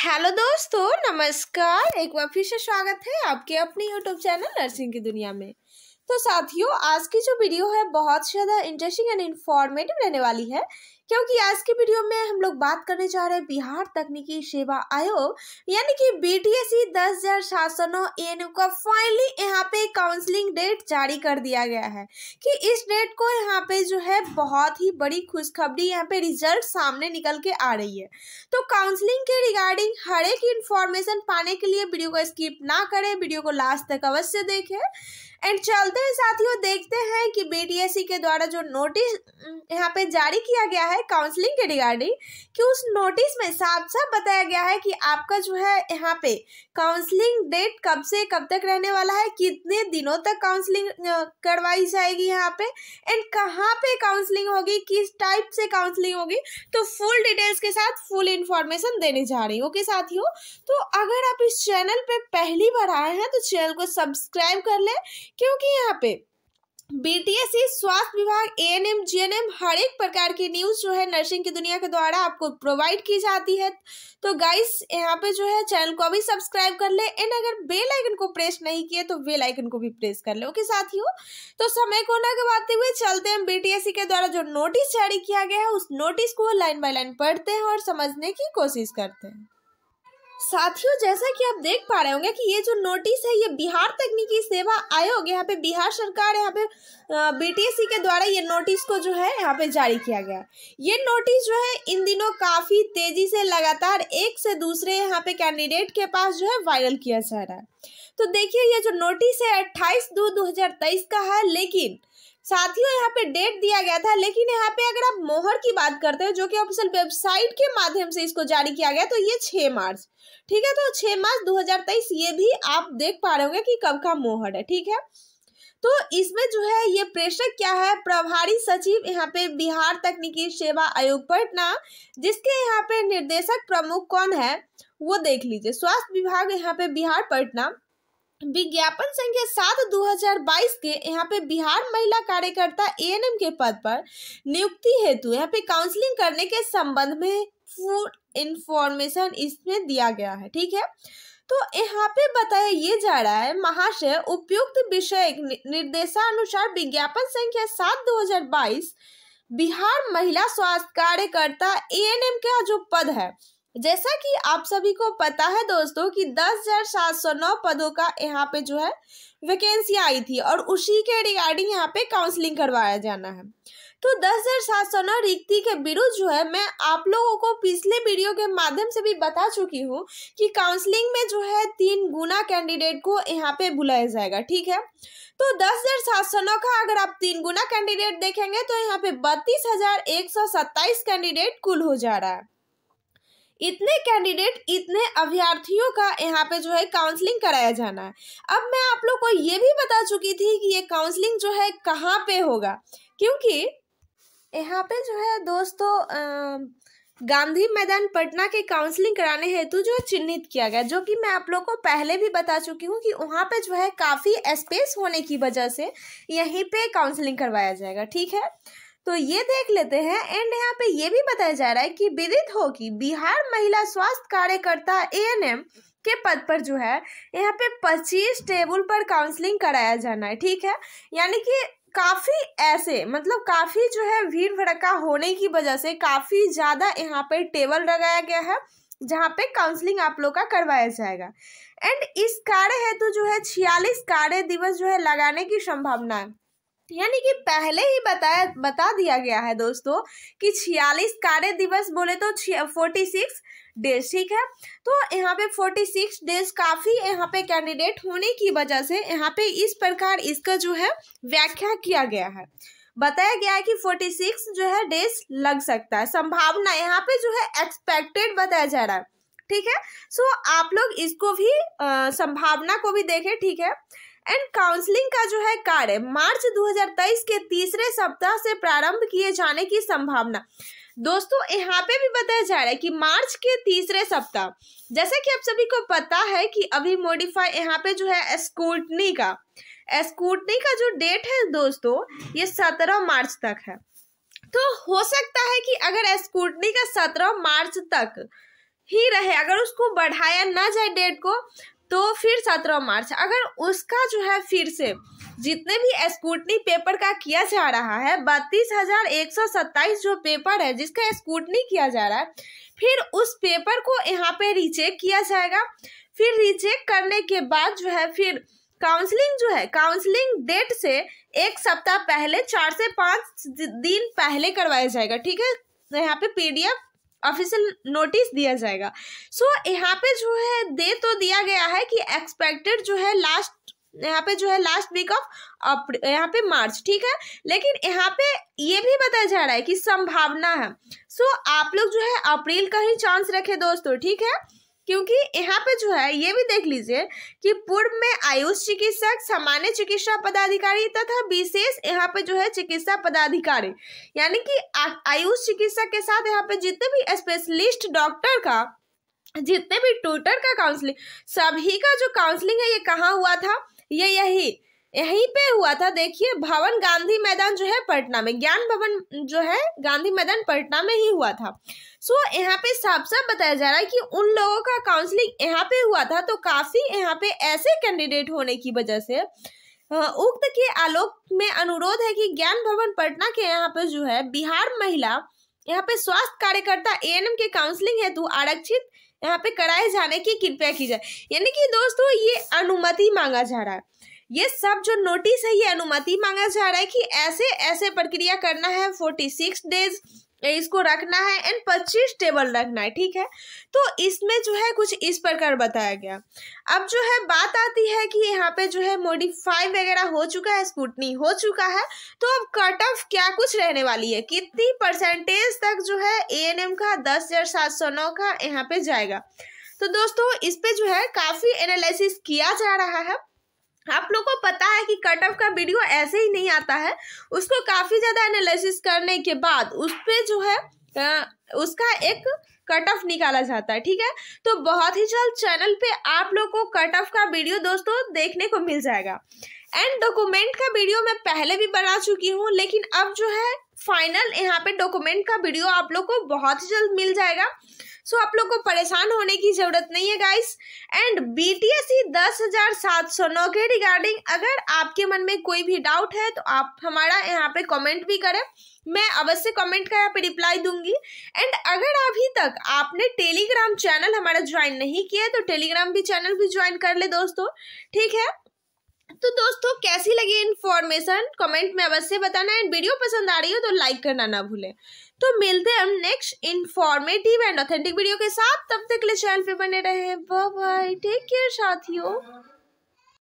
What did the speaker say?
hello दोस्तों नमस्कार एक बार फिर से स्वागत है आपके अपने यूट्यूब चैनल नर्सिंग की दुनिया में तो साथियों आज की जो वीडियो है बहुत ज़्यादा इंटरेस्टिंग एंड इन्फॉर्मेटिव रहने वाली है क्योंकि आज के वीडियो में हम लोग बात करने जा रहे हैं बिहार तकनीकी सेवा आयोग यानी कि बी टी एस सी दस हजार सात सौ नौ का फाइनली यहाँ पे काउंसलिंग डेट जारी कर दिया गया है कि इस डेट को यहाँ पे जो है बहुत ही बड़ी खुशखबरी यहाँ पे रिजल्ट सामने निकल के आ रही है तो काउंसलिंग के रिगार्डिंग हर एक इन्फॉर्मेशन पाने के लिए वीडियो को स्किप ना करें वीडियो को लास्ट तक अवश्य देखें एंड चलते हैं साथियों देखते हैं कि सी e के द्वारा जो नोटिस हम्म, यहाँ पे जारी किया गया है है काउंसलिंग के रिगार्डिंग कि उस नोटिस में साफ साफ बताया गया है कि आपका जो है यहाँ पे काउंसलिंग डेट कब से कब तक रहने वाला है कितने दिनों तक काउंसलिंग करवाई जाएगी यहाँ पे एंड कहाँ पे काउंसलिंग होगी किस टाइप से काउंसलिंग होगी तो फुल डिटेल्स के साथ फुल इन्फॉर्मेशन देने जा रही हूँ ओके साथियों तो अगर आप इस चैनल पर पहली बार आए हैं तो चैनल को सब्सक्राइब कर लें क्योंकि यहाँ पे बीटीएस स्वास्थ्य विभाग एएनएम जीएनएम हर एक प्रकार की न्यूज़ जो है नर्सिंग की दुनिया के द्वारा आपको प्रोवाइड की जाती है तो गाइस यहाँ पे जो है चैनल तो को भी सब्सक्राइब कर ले एंड अगर बेल आइकन को प्रेस नहीं किए तो बेल आइकन को भी प्रेस कर ले ओके साथियों तो समय को ना गवाते हुए चलते हैं बीटीएससी के द्वारा जो नोटिस जारी किया गया है उस नोटिस को लाइन बाय लाइन पढ़ते हैं और समझने की कोशिश करते हैं साथियों जैसा कि आप देख पा रहे होंगे कि ये जो नोटिस है ये बिहार तकनीकी सेवा आयोग यहाँ पे बिहार सरकार यहाँ पे बीटीएससी के द्वारा ये नोटिस को जो है यहाँ पे जारी किया गया ये नोटिस जो है इन दिनों काफ़ी तेज़ी से लगातार एक से दूसरे यहाँ पे कैंडिडेट के पास जो है वायरल किया जा रहा है तो देखिए ये जो नोटिस है अट्ठाईस दो दो का है लेकिन साथियों यहाँ पे डेट दिया गया था लेकिन यहाँ पे अगर आप मोहर की बात करते हो जो कि ऑफिशियल वेबसाइट के माध्यम से इसको जारी किया गया तो ये छः मार्च ठीक है तो छः मार्च 2023 ये भी आप देख पा रहे होंगे कि कब का मोहर है ठीक है तो इसमें जो है ये प्रेषक क्या है प्रभारी सचिव यहाँ पे बिहार तकनीकी सेवा आयोग पटना जिसके यहाँ पे निर्देशक प्रमुख कौन है वो देख लीजिए स्वास्थ्य विभाग यहाँ पे बिहार पटना विज्ञापन संख्या सात 2022 के यहाँ पे बिहार महिला कार्यकर्ता एम के पद पर नियुक्ति हेतु यहाँ पे काउंसलिंग करने के संबंध में फूड इंफॉर्मेशन इसमें दिया गया है ठीक है तो यहाँ पे बताया ये जा रहा है महाशय उपयुक्त विषय निर्देशानुसार विज्ञापन संख्या सात 2022 बिहार महिला स्वास्थ्य कार्यकर्ता एम का जो पद है जैसा कि आप सभी को पता है दोस्तों कि 10,709 पदों का यहाँ पे जो है वैकेंसी आई थी और उसी के रिगार्डिंग यहाँ पे काउंसलिंग करवाया जाना है तो दस हजार सात सौ नौ रिक्ति के विरुद्ध जो है मैं आप लोगों को पिछले वीडियो के माध्यम से भी बता चुकी हूँ कि काउंसलिंग में जो है तीन गुना कैंडिडेट को यहाँ पे बुलाया जाएगा ठीक है तो दस हजार सात सौ नौ का अगर आप तीन गुना कैंडिडेट देखेंगे तो यहाँ पे बत्तीस हजार एक सौ सत्ताईस कैंडिडेट कुल हो जा रहा है इतने कैंडिडेट इतने अभ्यर्थियों का यहाँ पे जो है काउंसलिंग कराया जाना है अब मैं आप लोग को ये भी बता चुकी थी कि ये काउंसलिंग जो है कहाँ पे होगा क्योंकि यहाँ पे जो है दोस्तों गांधी मैदान पटना के काउंसलिंग कराने हेतु जो चिन्हित किया गया जो कि मैं आप लोग को पहले भी बता चुकी हूँ कि वहाँ पे जो है काफ़ी स्पेस होने की वजह से यहीं पे काउंसलिंग करवाया जाएगा ठीक है तो ये देख लेते हैं एंड यहाँ पे ये भी बताया जा रहा है कि विदित हो कि बिहार महिला स्वास्थ्य कार्यकर्ता एएनएम के पद पर जो है यहाँ पे 25 टेबल पर काउंसलिंग कराया जाना है ठीक है यानी कि काफ़ी ऐसे मतलब काफ़ी जो है भीड़ भड़का होने की वजह से काफ़ी ज़्यादा यहाँ पे टेबल लगाया गया है जहाँ पे काउंसलिंग आप लोग का करवाया जाएगा एंड इस कार्य हेतु तो जो है छियालीस कार्य दिवस जो है लगाने की संभावना है यानी कि पहले ही बताया बता दिया गया है दोस्तों कि छियालीस कार्य दिवस बोले तो फोर्टी सिक्स डेज ठीक है तो यहाँ पे फोर्टी सिक्स डेज काफ़ी यहाँ पे कैंडिडेट होने की वजह से यहाँ पे इस प्रकार इसका जो है व्याख्या किया गया है बताया गया है कि 46 जो है डेज लग सकता है संभावना यहाँ पे जो है एक्सपेक्टेड बताया जा रहा है ठीक है सो आप लोग इसको भी आ, संभावना को भी देखें ठीक है एंड काउंसलिंग का जो है कार्य मार्च 2023 के तीसरे सप्ताह से प्रारंभ किए जाने की संभावना दोस्तों यहाँ पे भी बताया जा रहा है कि मार्च के तीसरे सप्ताह जैसे कि आप सभी को पता है कि अभी मोडिफाई यहाँ पे जो है स्कूटनी का स्कूटनी का जो डेट है दोस्तों ये सत्रह मार्च तक है तो हो सकता है कि अगर स्कूटनी का सत्रह मार्च तक ही रहे अगर उसको बढ़ाया ना जाए डेट को तो फिर सत्रह मार्च अगर उसका जो है फिर से जितने भी स्कूटनी पेपर का किया जा रहा है बत्तीस हजार एक सौ सत्ताईस जो पेपर है जिसका स्कूटनी किया जा रहा है फिर उस पेपर को यहाँ पे रीचेक किया जाएगा फिर रीचेक करने के बाद जो है फिर काउंसलिंग जो है काउंसलिंग डेट से एक सप्ताह पहले चार से पाँच दिन पहले करवाया जाएगा ठीक है तो यहाँ पे पीडीएफ ऑफिशियल नोटिस दिया जाएगा सो so, यहाँ पे जो है दे तो दिया गया है कि एक्सपेक्टेड जो है लास्ट यहाँ पे जो है लास्ट वीक ऑफ यहाँ पे मार्च ठीक है लेकिन यहाँ पे ये भी बताया जा रहा है कि संभावना है सो so, आप लोग जो है अप्रैल का ही चांस रखे दोस्तों ठीक है क्योंकि यहाँ पे जो है ये भी देख लीजिए कि पूर्व में आयुष चिकित्सक सामान्य चिकित्सा पदाधिकारी तथा विशेष यहाँ पे जो है चिकित्सा पदाधिकारी यानी कि आयुष चिकित्सक के साथ यहाँ पे जितने भी स्पेशलिस्ट डॉक्टर का जितने भी ट्यूटर का काउंसलिंग सभी का जो काउंसलिंग है ये कहाँ हुआ था ये यही यहीं पे हुआ था देखिए भवन गांधी मैदान जो है पटना में ज्ञान भवन जो है गांधी मैदान पटना में ही हुआ था सो so, यहाँ पे साफ साफ बताया जा रहा है कि उन लोगों का काउंसलिंग यहाँ पे हुआ था तो काफी यहाँ पे ऐसे कैंडिडेट होने की वजह से उक्त के आलोक में अनुरोध है कि ज्ञान भवन पटना के यहाँ पे जो है बिहार महिला यहाँ पे स्वास्थ्य कार्यकर्ता ए के काउंसलिंग हेतु आरक्षित यहाँ पे कराए जाने की कृपया की जाए यानी कि दोस्तों ये अनुमति मांगा जा रहा है ये सब जो नोटिस है ये अनुमति मांगा जा रहा है कि ऐसे ऐसे प्रक्रिया करना है फोर्टी सिक्स डेज इसको रखना है एंड पच्चीस टेबल रखना है ठीक है तो इसमें जो है कुछ इस प्रकार बताया गया अब जो है बात आती है कि यहाँ पे जो है मोडिफाई वगैरह हो चुका है स्कूटनी हो चुका है तो अब कट ऑफ क्या कुछ रहने वाली है कितनी परसेंटेज तक जो है ए का दस हज़ार सात सौ नौ का यहाँ पे जाएगा तो दोस्तों इस पर जो है काफ़ी एनालिसिस किया जा रहा है आप लोग को पता है कि कट ऑफ का वीडियो ऐसे ही नहीं आता है उसको काफ़ी ज़्यादा एनालिसिस करने के बाद उस पर जो है उसका एक कट ऑफ निकाला जाता है ठीक है तो बहुत ही जल्द चैनल पे आप लोग को कट ऑफ का वीडियो दोस्तों देखने को मिल जाएगा एंड डॉक्यूमेंट का वीडियो मैं पहले भी बना चुकी हूँ लेकिन अब जो है फाइनल यहाँ पे डॉक्यूमेंट का वीडियो आप लोग को बहुत जल्द मिल जाएगा सो आप लोग को परेशान होने की जरूरत नहीं है guys and B T S E दस हजार सात सौ नौ के रिगार्डिंग अगर आपके मन में कोई भी डाउट है तो आप हमारा यहाँ पे कमेंट भी करें मैं अवश्य कमेंट का यहाँ पे रिप्लाई दूंगी एंड अगर अभी तक आपने टेलीग्राम चैनल हमारा ज्वाइन नहीं किया है तो टेलीग्राम भी चैनल भी ज्वाइन कर ले दोस्तों ठीक है तो दोस्तों कैसी लगी इन्फॉर्मेशन कमेंट में अवश्य बताना एंड वीडियो पसंद आ रही हो तो लाइक करना ना भूलें तो मिलते हैं हम next informative and authentic video के साथ तब तक के लिए चैनल पे बने रहे बाय टेक केयर साथियों